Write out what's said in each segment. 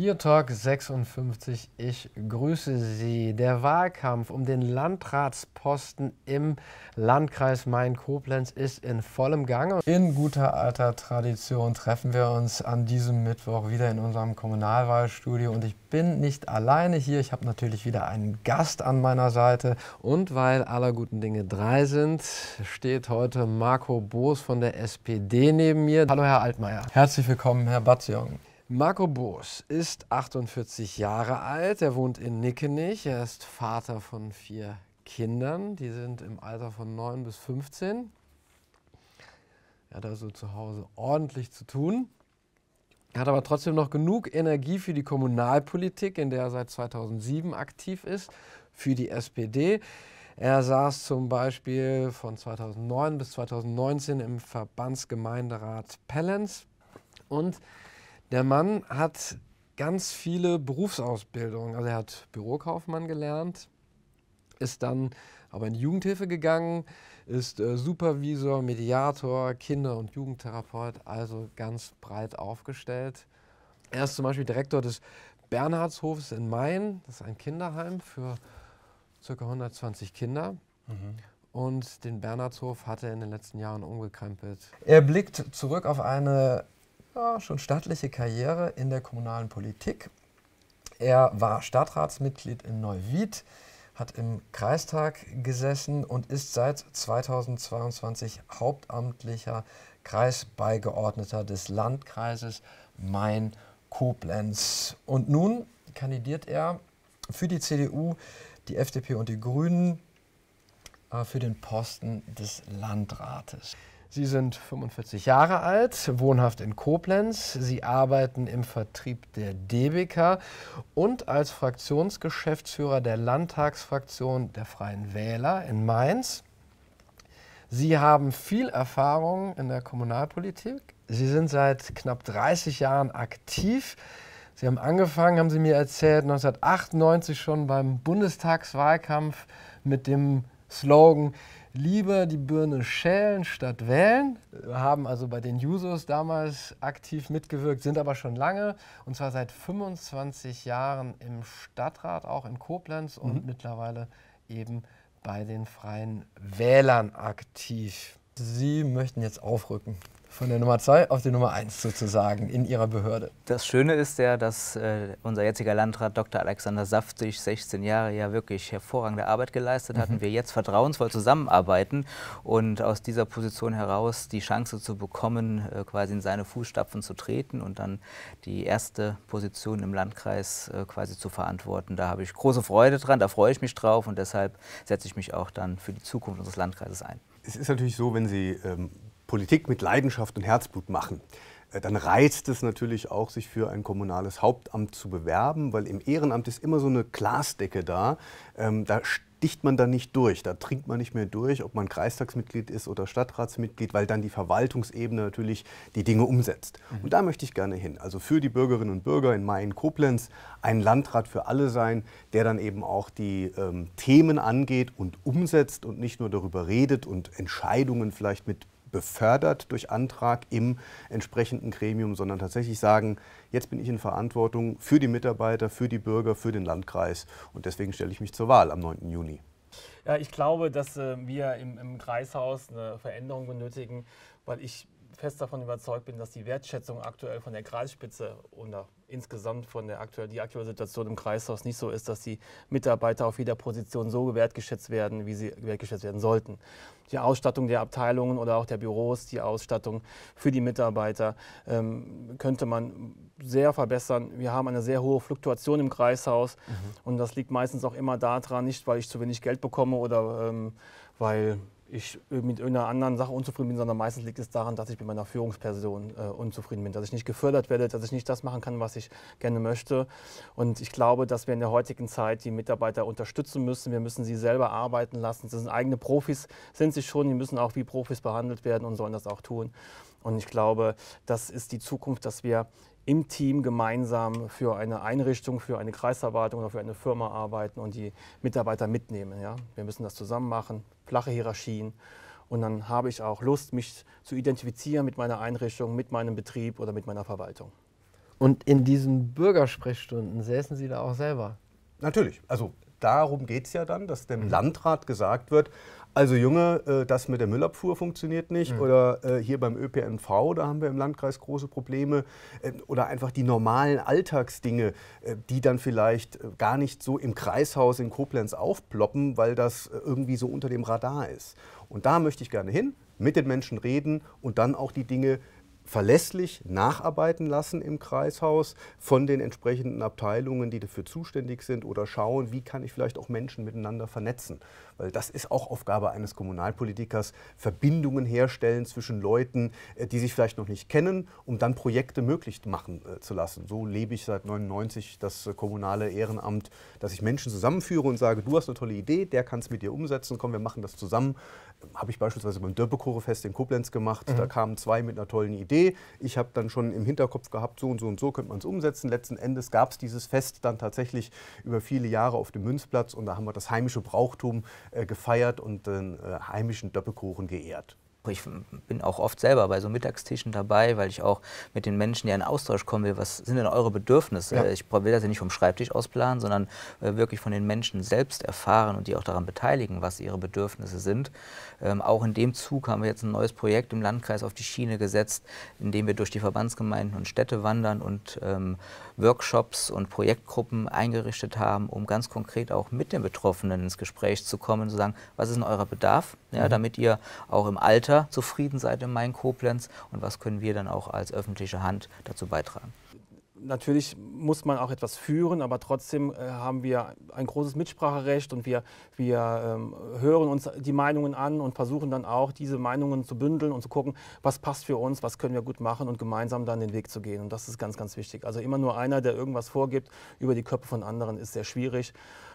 Hier Talk 56. Ich grüße Sie. Der Wahlkampf um den Landratsposten im Landkreis Main-Koblenz ist in vollem Gange. In guter alter Tradition treffen wir uns an diesem Mittwoch wieder in unserem Kommunalwahlstudio und ich bin nicht alleine hier. Ich habe natürlich wieder einen Gast an meiner Seite und weil aller guten Dinge drei sind, steht heute Marco Boos von der SPD neben mir. Hallo Herr Altmaier. Herzlich willkommen Herr Batzjong. Marco Boos ist 48 Jahre alt, er wohnt in Nickenich, er ist Vater von vier Kindern, die sind im Alter von 9 bis 15. Er hat also zu Hause ordentlich zu tun, Er hat aber trotzdem noch genug Energie für die Kommunalpolitik, in der er seit 2007 aktiv ist, für die SPD. Er saß zum Beispiel von 2009 bis 2019 im Verbandsgemeinderat Pellenz und der Mann hat ganz viele Berufsausbildungen. Also er hat Bürokaufmann gelernt, ist dann aber in die Jugendhilfe gegangen, ist äh, Supervisor, Mediator, Kinder- und Jugendtherapeut, also ganz breit aufgestellt. Er ist zum Beispiel Direktor des Bernhardshofes in Main. Das ist ein Kinderheim für ca. 120 Kinder. Mhm. Und den Bernhardshof hat er in den letzten Jahren umgekrempelt. Er blickt zurück auf eine ja, schon stattliche Karriere in der kommunalen Politik. Er war Stadtratsmitglied in Neuwied, hat im Kreistag gesessen und ist seit 2022 hauptamtlicher Kreisbeigeordneter des Landkreises Main-Koblenz. Und nun kandidiert er für die CDU, die FDP und die Grünen äh, für den Posten des Landrates. Sie sind 45 Jahre alt, wohnhaft in Koblenz. Sie arbeiten im Vertrieb der DBK und als Fraktionsgeschäftsführer der Landtagsfraktion der Freien Wähler in Mainz. Sie haben viel Erfahrung in der Kommunalpolitik. Sie sind seit knapp 30 Jahren aktiv. Sie haben angefangen, haben Sie mir erzählt, 1998 schon beim Bundestagswahlkampf mit dem Slogan lieber die Birne schälen statt wählen. Haben also bei den Jusos damals aktiv mitgewirkt, sind aber schon lange und zwar seit 25 Jahren im Stadtrat, auch in Koblenz mhm. und mittlerweile eben bei den Freien Wählern aktiv. Sie möchten jetzt aufrücken. Von der Nummer 2 auf die Nummer 1 sozusagen in Ihrer Behörde. Das Schöne ist ja, dass äh, unser jetziger Landrat Dr. Alexander Saftig 16 Jahre ja wirklich hervorragende Arbeit geleistet hat mhm. und wir jetzt vertrauensvoll zusammenarbeiten und aus dieser Position heraus die Chance zu bekommen, äh, quasi in seine Fußstapfen zu treten und dann die erste Position im Landkreis äh, quasi zu verantworten. Da habe ich große Freude dran, da freue ich mich drauf und deshalb setze ich mich auch dann für die Zukunft unseres Landkreises ein. Es ist natürlich so, wenn Sie ähm, Politik mit Leidenschaft und Herzblut machen, äh, dann reizt es natürlich auch, sich für ein kommunales Hauptamt zu bewerben, weil im Ehrenamt ist immer so eine Glasdecke da. Ähm, da sticht man dann nicht durch, da trinkt man nicht mehr durch, ob man Kreistagsmitglied ist oder Stadtratsmitglied, weil dann die Verwaltungsebene natürlich die Dinge umsetzt. Mhm. Und da möchte ich gerne hin. Also für die Bürgerinnen und Bürger in Main-Koblenz ein Landrat für alle sein, der dann eben auch die ähm, Themen angeht und umsetzt und nicht nur darüber redet und Entscheidungen vielleicht mit befördert durch Antrag im entsprechenden Gremium, sondern tatsächlich sagen, jetzt bin ich in Verantwortung für die Mitarbeiter, für die Bürger, für den Landkreis und deswegen stelle ich mich zur Wahl am 9. Juni. Ja, ich glaube, dass äh, wir im, im Kreishaus eine Veränderung benötigen, weil ich fest davon überzeugt bin, dass die Wertschätzung aktuell von der Kreisspitze unter insgesamt von der aktuell, die aktuelle Situation im Kreishaus nicht so ist, dass die Mitarbeiter auf jeder Position so wertgeschätzt werden, wie sie wertgeschätzt werden sollten. Die Ausstattung der Abteilungen oder auch der Büros, die Ausstattung für die Mitarbeiter ähm, könnte man sehr verbessern. Wir haben eine sehr hohe Fluktuation im Kreishaus mhm. und das liegt meistens auch immer daran, nicht weil ich zu wenig Geld bekomme oder ähm, weil ich äh, mit einer anderen Sache unzufrieden bin, sondern meistens liegt es daran, dass ich mit meiner Führungsperson äh, unzufrieden bin, dass ich nicht gefördert werde, dass ich nicht das machen kann, was ich gerne möchte. Und ich glaube, dass wir in der heutigen Zeit die Mitarbeiter unterstützen müssen. Wir müssen sie selber arbeiten lassen. Sie sind eigene Profis, sind sie schon. Die müssen auch wie Profis behandelt werden und sollen das auch tun. Und ich glaube, das ist die Zukunft, dass wir im Team gemeinsam für eine Einrichtung, für eine Kreisverwaltung oder für eine Firma arbeiten und die Mitarbeiter mitnehmen. Ja? Wir müssen das zusammen machen, flache Hierarchien. Und dann habe ich auch Lust, mich zu identifizieren mit meiner Einrichtung, mit meinem Betrieb oder mit meiner Verwaltung. Und in diesen Bürgersprechstunden säßen Sie da auch selber? Natürlich. Also darum geht es ja dann, dass dem mhm. Landrat gesagt wird, also Junge, äh, das mit der Müllabfuhr funktioniert nicht. Mhm. Oder äh, hier beim ÖPNV, da haben wir im Landkreis große Probleme. Ähm, oder einfach die normalen Alltagsdinge, äh, die dann vielleicht gar nicht so im Kreishaus in Koblenz aufploppen, weil das irgendwie so unter dem Radar ist. Und da möchte ich gerne hin, mit den Menschen reden und dann auch die Dinge verlässlich nacharbeiten lassen im Kreishaus von den entsprechenden Abteilungen, die dafür zuständig sind oder schauen, wie kann ich vielleicht auch Menschen miteinander vernetzen weil das ist auch Aufgabe eines Kommunalpolitikers, Verbindungen herstellen zwischen Leuten, äh, die sich vielleicht noch nicht kennen, um dann Projekte möglich machen äh, zu lassen. So lebe ich seit 99 das äh, kommunale Ehrenamt, dass ich Menschen zusammenführe und sage, du hast eine tolle Idee, der kann es mit dir umsetzen, komm, wir machen das zusammen. Ähm, habe ich beispielsweise beim Dörpekorefest in Koblenz gemacht, mhm. da kamen zwei mit einer tollen Idee. Ich habe dann schon im Hinterkopf gehabt, so und so und so könnte man es umsetzen. Letzten Endes gab es dieses Fest dann tatsächlich über viele Jahre auf dem Münzplatz und da haben wir das heimische Brauchtum äh, gefeiert und den äh, heimischen Doppelkuchen geehrt. Ich bin auch oft selber bei so Mittagstischen dabei, weil ich auch mit den Menschen ja in Austausch kommen will. Was sind denn eure Bedürfnisse? Ja. Ich will das ja nicht vom Schreibtisch aus planen, sondern äh, wirklich von den Menschen selbst erfahren und die auch daran beteiligen, was ihre Bedürfnisse sind. Ähm, auch in dem Zug haben wir jetzt ein neues Projekt im Landkreis auf die Schiene gesetzt, in dem wir durch die Verbandsgemeinden und Städte wandern und ähm, Workshops und Projektgruppen eingerichtet haben, um ganz konkret auch mit den Betroffenen ins Gespräch zu kommen, und zu sagen, was ist denn euer Bedarf? ja, mhm. damit ihr auch im Alter zufrieden seid in Main Koblenz und was können wir dann auch als öffentliche Hand dazu beitragen. Natürlich muss man auch etwas führen, aber trotzdem äh, haben wir ein großes Mitspracherecht und wir, wir ähm, hören uns die Meinungen an und versuchen dann auch, diese Meinungen zu bündeln und zu gucken, was passt für uns, was können wir gut machen und gemeinsam dann den Weg zu gehen. Und das ist ganz, ganz wichtig. Also immer nur einer, der irgendwas vorgibt über die Köpfe von anderen, ist sehr schwierig.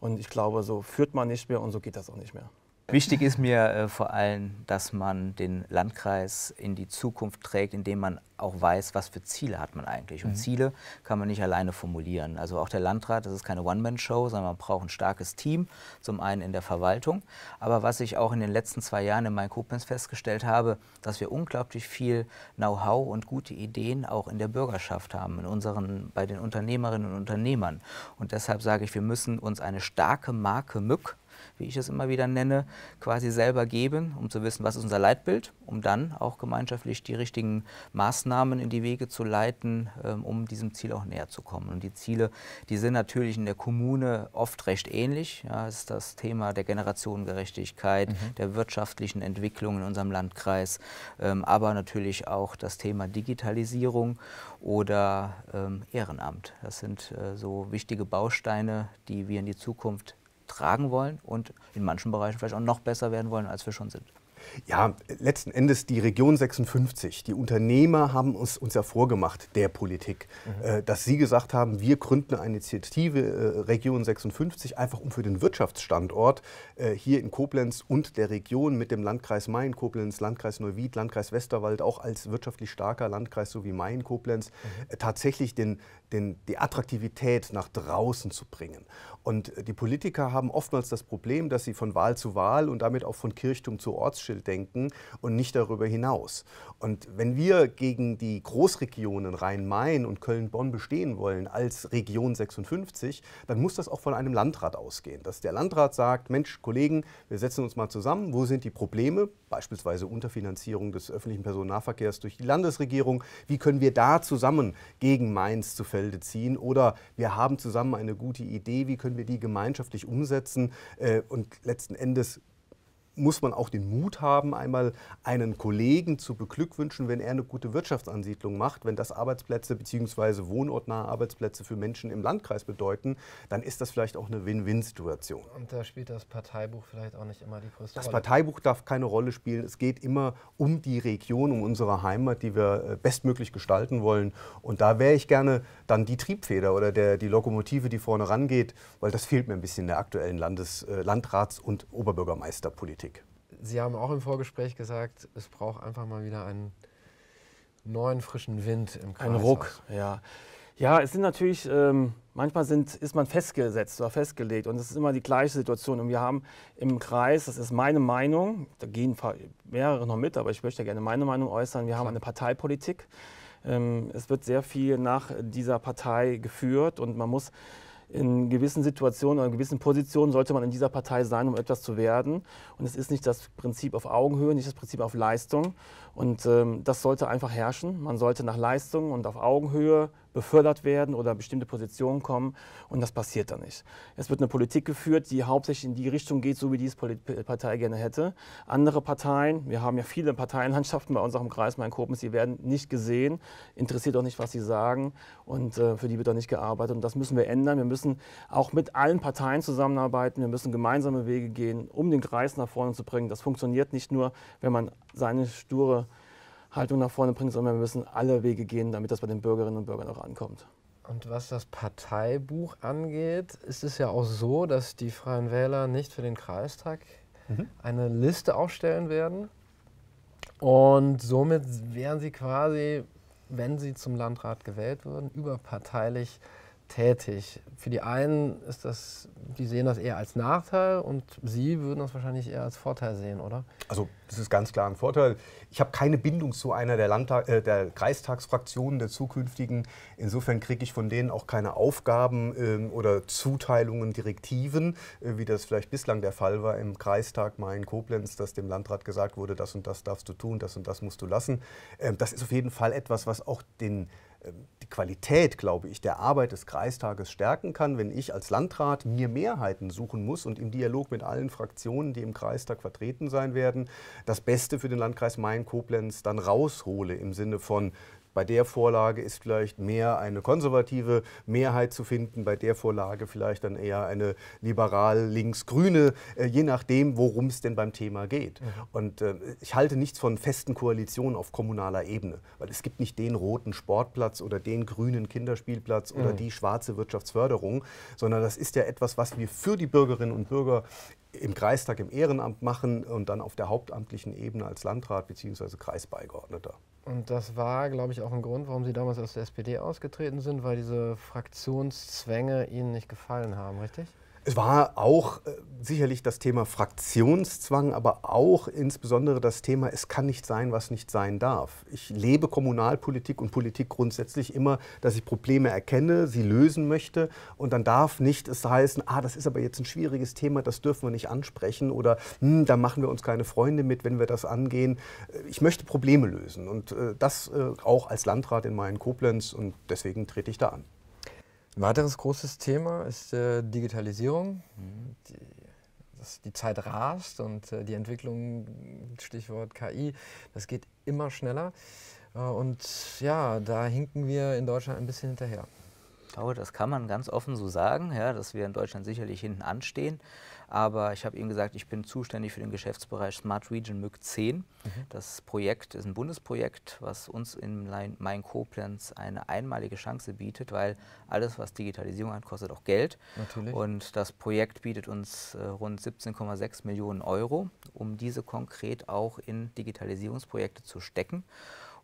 Und ich glaube, so führt man nicht mehr und so geht das auch nicht mehr. Wichtig ist mir äh, vor allem, dass man den Landkreis in die Zukunft trägt, indem man auch weiß, was für Ziele hat man eigentlich. Und mhm. Ziele kann man nicht alleine formulieren. Also auch der Landrat, das ist keine One-Man-Show, sondern man braucht ein starkes Team, zum einen in der Verwaltung. Aber was ich auch in den letzten zwei Jahren in meinen Koblenz festgestellt habe, dass wir unglaublich viel Know-how und gute Ideen auch in der Bürgerschaft haben, in unseren, bei den Unternehmerinnen und Unternehmern. Und deshalb sage ich, wir müssen uns eine starke Marke Mück wie ich es immer wieder nenne, quasi selber geben, um zu wissen, was ist unser Leitbild, um dann auch gemeinschaftlich die richtigen Maßnahmen in die Wege zu leiten, ähm, um diesem Ziel auch näher zu kommen. Und die Ziele, die sind natürlich in der Kommune oft recht ähnlich. Ja, es ist das Thema der Generationengerechtigkeit, mhm. der wirtschaftlichen Entwicklung in unserem Landkreis, ähm, aber natürlich auch das Thema Digitalisierung oder ähm, Ehrenamt. Das sind äh, so wichtige Bausteine, die wir in die Zukunft tragen wollen und in manchen Bereichen vielleicht auch noch besser werden wollen, als wir schon sind. Ja, letzten Endes die Region 56, die Unternehmer haben uns, uns ja vorgemacht, der Politik, mhm. äh, dass sie gesagt haben, wir gründen eine Initiative äh, Region 56, einfach um für den Wirtschaftsstandort äh, hier in Koblenz und der Region mit dem Landkreis Main-Koblenz, Landkreis Neuwied, Landkreis Westerwald, auch als wirtschaftlich starker Landkreis sowie Main-Koblenz, mhm. Äh, tatsächlich den, den, die Attraktivität nach draußen zu bringen. Und äh, die Politiker haben oftmals das Problem, dass sie von Wahl zu Wahl und damit auch von Kirchturm zu Ortsschild Stadtviertel denken und nicht darüber hinaus. Und wenn wir gegen die Großregionen Rhein-Main und Köln-Bonn bestehen wollen als Region 56, dann muss das auch von einem Landrat ausgehen. Dass der Landrat sagt, Mensch, Kollegen, wir setzen uns mal zusammen, wo sind die Probleme, beispielsweise Unterfinanzierung des öffentlichen Personennahverkehrs durch die Landesregierung, wie können wir da zusammen gegen Mainz zu Felde ziehen oder wir haben zusammen eine gute Idee, wie können wir die gemeinschaftlich umsetzen äh, und letzten Endes muss man auch den Mut haben, einmal einen Kollegen zu beglückwünschen, wenn er eine gute Wirtschaftsansiedlung macht, wenn das Arbeitsplätze bzw. wohnortnahe Arbeitsplätze für Menschen im Landkreis bedeuten, dann ist das vielleicht auch eine Win-Win-Situation. Und da spielt das Parteibuch vielleicht auch nicht immer die größte das Rolle. Das Parteibuch darf keine Rolle spielen. Es geht immer um die Region, um unsere Heimat, die wir äh, bestmöglich gestalten wollen. Und da wäre ich gerne dann die Triebfeder oder der, die Lokomotive, die vorne rangeht, weil das fehlt mir ein bisschen in der aktuellen Landes-, äh, Landrats- und Oberbürgermeisterpolitik. Sie haben auch im Vorgespräch gesagt, es braucht einfach mal wieder einen neuen frischen Wind im Kreis. Einen Ruck, ja. Ja, es sind natürlich, ähm, manchmal sind, ist man festgesetzt oder festgelegt und es ist immer die gleiche Situation. Und wir haben im Kreis, das ist meine Meinung, da gehen mehrere noch mit, aber ich möchte gerne meine Meinung äußern, wir haben eine Parteipolitik. Ähm, es wird sehr viel nach dieser Partei geführt und man muss in gewissen Situationen oder in gewissen Positionen sollte man in dieser Partei sein, um etwas zu werden. Und es ist nicht das Prinzip auf Augenhöhe, nicht das Prinzip auf Leistung. Und ähm, das sollte einfach herrschen. Man sollte nach Leistung und auf Augenhöhe befördert werden oder bestimmte Positionen kommen. Und das passiert dann nicht. Es wird eine Politik geführt, die hauptsächlich in die Richtung geht, so wie die äh, Partei gerne hätte. Andere Parteien, wir haben ja viele Parteienlandschaften bei uns auch im Kreis Main-Koblenz, die werden nicht gesehen, interessiert auch nicht, was sie sagen. Und äh, für die wird auch nicht gearbeitet. Und das müssen wir ändern. Wir müssen auch mit allen Parteien zusammenarbeiten. Wir müssen gemeinsame Wege gehen, um den Kreis nach vorne zu bringen. Das funktioniert nicht nur, wenn man seine sture Haltung nach vorne bringen, sondern wir müssen alle Wege gehen, damit das bei den Bürgerinnen und Bürgern auch ankommt. Und was das Parteibuch angeht, ist es ja auch so, dass die Freien Wähler nicht für den Kreistag mhm. eine Liste aufstellen werden. Und somit wären sie quasi, wenn sie zum Landrat gewählt würden, überparteilich tätig. Für die einen ist das, die sehen das eher als Nachteil und Sie würden das wahrscheinlich eher als Vorteil sehen, oder? Also das ist ganz klar ein Vorteil. Ich habe keine Bindung zu einer der, Landtag, äh, der Kreistagsfraktionen der zukünftigen. Insofern kriege ich von denen auch keine Aufgaben ähm, oder Zuteilungen, Direktiven, äh, wie das vielleicht bislang der Fall war im Kreistag main Koblenz, dass dem Landrat gesagt wurde, das und das darfst du tun, das und das musst du lassen. Ähm, das ist auf jeden Fall etwas, was auch den ähm, die Qualität, glaube ich, der Arbeit des Kreistages stärken kann, wenn ich als Landrat mir Mehrheiten suchen muss und im Dialog mit allen Fraktionen, die im Kreistag vertreten sein werden, das Beste für den Landkreis Main-Koblenz dann raushole im Sinne von bei der Vorlage ist vielleicht mehr eine konservative Mehrheit zu finden, bei der Vorlage vielleicht dann eher eine liberal-links-grüne, äh, je nachdem, worum es denn beim Thema geht. Mhm. Und äh, ich halte nichts von festen Koalitionen auf kommunaler Ebene, weil es gibt nicht den roten Sportplatz oder den grünen Kinderspielplatz mhm. oder die schwarze Wirtschaftsförderung, sondern das ist ja etwas, was wir für die Bürgerinnen und Bürger im Kreistag im Ehrenamt machen und dann auf der hauptamtlichen Ebene als Landrat bzw. Kreisbeigeordneter. Und das war, glaube ich, auch ein Grund, warum Sie damals aus der SPD ausgetreten sind, weil diese Fraktionszwänge Ihnen nicht gefallen haben, richtig? Es war auch äh, sicherlich das Thema Fraktionszwang, aber auch insbesondere das Thema, es kann nicht sein, was nicht sein darf. Ich lebe Kommunalpolitik und Politik grundsätzlich immer, dass ich Probleme erkenne, sie lösen möchte und dann darf nicht es heißen, ah, das ist aber jetzt ein schwieriges Thema, das dürfen wir nicht ansprechen oder hm, da machen wir uns keine Freunde mit, wenn wir das angehen. Äh, ich möchte Probleme lösen und äh, das äh, auch als Landrat in meinen Koblenz und deswegen trete ich da an. Ein weiteres großes Thema ist äh, Digitalisierung. Mhm. Die, das, die, Zeit rast und äh, die Entwicklung, Stichwort KI, das geht immer schneller. Äh, und ja, da hinken wir in Deutschland ein bisschen hinterher glaube, das kann man ganz offen so sagen, ja, dass wir in Deutschland sicherlich hinten anstehen. Aber ich habe Ihnen gesagt, ich bin zuständig für den Geschäftsbereich Smart Region MÜG 10. Mhm. Das Projekt ist ein Bundesprojekt, was uns in Main-Koblenz eine einmalige Chance bietet, weil alles, was Digitalisierung hat, kostet auch Geld. Natürlich. Und das Projekt bietet uns äh, rund 17,6 Millionen Euro, um diese konkret auch in Digitalisierungsprojekte zu stecken.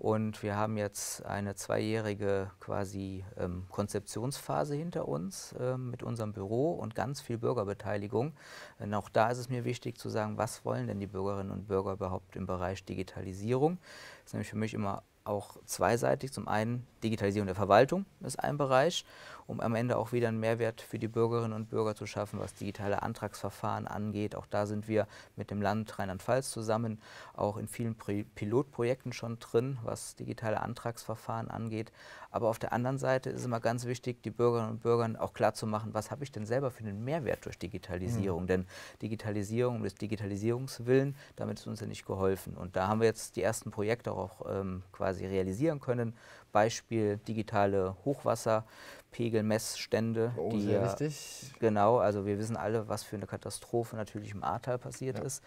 Und wir haben jetzt eine zweijährige quasi ähm, Konzeptionsphase hinter uns ähm, mit unserem Büro und ganz viel Bürgerbeteiligung. Und auch da ist es mir wichtig zu sagen, was wollen denn die Bürgerinnen und Bürger überhaupt im Bereich Digitalisierung? Das ist nämlich für mich immer auch zweiseitig. Zum einen Digitalisierung der Verwaltung ist ein Bereich um am Ende auch wieder einen Mehrwert für die Bürgerinnen und Bürger zu schaffen, was digitale Antragsverfahren angeht. Auch da sind wir mit dem Land Rheinland-Pfalz zusammen, auch in vielen Pilotprojekten schon drin, was digitale Antragsverfahren angeht. Aber auf der anderen Seite ist es immer ganz wichtig, die Bürgerinnen und Bürgern auch klar zu machen, was habe ich denn selber für einen Mehrwert durch Digitalisierung? Mhm. Denn Digitalisierung ist Digitalisierungswillen, damit ist uns ja nicht geholfen. Und da haben wir jetzt die ersten Projekte auch ähm, quasi realisieren können. Beispiel digitale Hochwasser. Pegelmessstände. Oh, die, sehr wichtig. Genau, also wir wissen alle, was für eine Katastrophe natürlich im Ahrtal passiert ja. ist.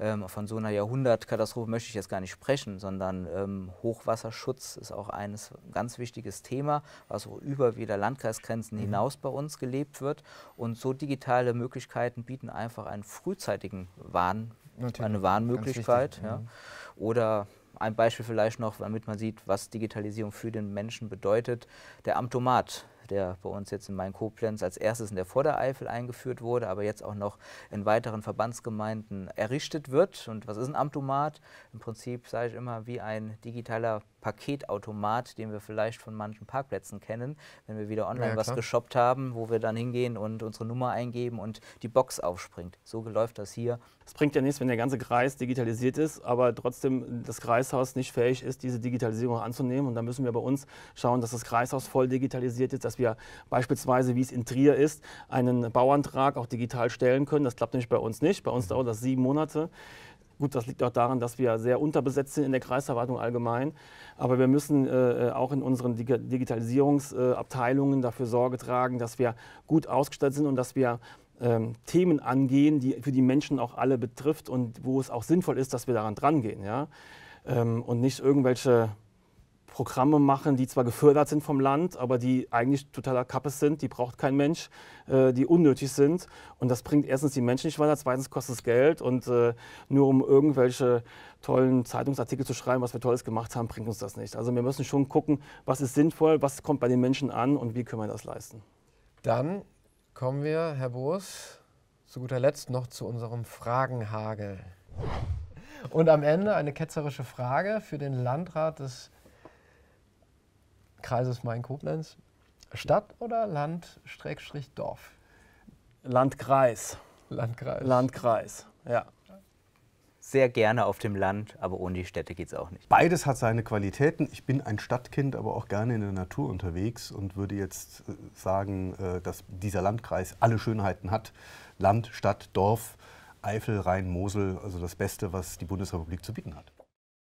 Ähm, von so einer Jahrhundertkatastrophe möchte ich jetzt gar nicht sprechen, sondern ähm, Hochwasserschutz ist auch ein ganz wichtiges Thema, was auch über wieder Landkreisgrenzen mhm. hinaus bei uns gelebt wird. Und so digitale Möglichkeiten bieten einfach einen frühzeitigen Warn, natürlich. eine Warnmöglichkeit. Ja. Mhm. Oder ein Beispiel vielleicht noch, damit man sieht, was Digitalisierung für den Menschen bedeutet. Der Amtomat, der bei uns jetzt in Main-Koblenz als erstes in der Vordereifel eingeführt wurde, aber jetzt auch noch in weiteren Verbandsgemeinden errichtet wird. Und was ist ein Amtomat? Im Prinzip sage ich immer wie ein digitaler Paketautomat, den wir vielleicht von manchen Parkplätzen kennen, wenn wir wieder online ja, was geshoppt haben, wo wir dann hingehen und unsere Nummer eingeben und die Box aufspringt. So läuft das hier. Es bringt ja nichts, wenn der ganze Kreis digitalisiert ist, aber trotzdem das Kreishaus nicht fähig ist, diese Digitalisierung anzunehmen. Und da müssen wir bei uns schauen, dass das Kreishaus voll digitalisiert ist, dass wir beispielsweise, wie es in Trier ist, einen Bauantrag auch digital stellen können. Das klappt nämlich bei uns nicht. Bei uns mhm. dauert das sieben Monate. Gut, das liegt auch daran, dass wir sehr unterbesetzt sind in der Kreisverwaltung allgemein. Aber wir müssen äh, äh auch in unseren Dig Digitalisierungsabteilungen dafür Sorge tragen, dass wir gut ausgestattet sind und dass wir ähm, Themen angehen, die für die Menschen auch alle betrifft und wo es auch sinnvoll ist, dass wir daran drangehen. Ja? Ähm, und nicht irgendwelche Programme machen, die zwar gefördert sind vom Land, aber die eigentlich totaler Kappe sind, die braucht kein Mensch, äh, die unnötig sind. Und das bringt erstens die Menschen nicht weiter, zweitens kostet es Geld. Und äh, nur um irgendwelche tollen Zeitungsartikel zu schreiben, was wir Tolles gemacht haben, bringt uns das nicht. Also wir müssen schon gucken, was ist sinnvoll, was kommt bei den Menschen an und wie können wir das leisten. Dann kommen wir, Herr Boos, zu guter Letzt noch zu unserem Fragenhagel. Und am Ende eine ketzerische Frage für den Landrat des Kreises Main-Koblenz. Stadt oder Land, Dorf? Landkreis. Landkreis. Landkreis, ja. Sehr gerne auf dem Land, aber ohne die Städte geht es auch nicht. Beides hat seine Qualitäten. Ich bin ein Stadtkind, aber auch gerne in der Natur unterwegs und würde jetzt äh, sagen, äh, dass dieser Landkreis alle Schönheiten hat. Land, Stadt, Dorf, Eifel, Rhein, Mosel, also das Beste, was die Bundesrepublik zu bieten hat.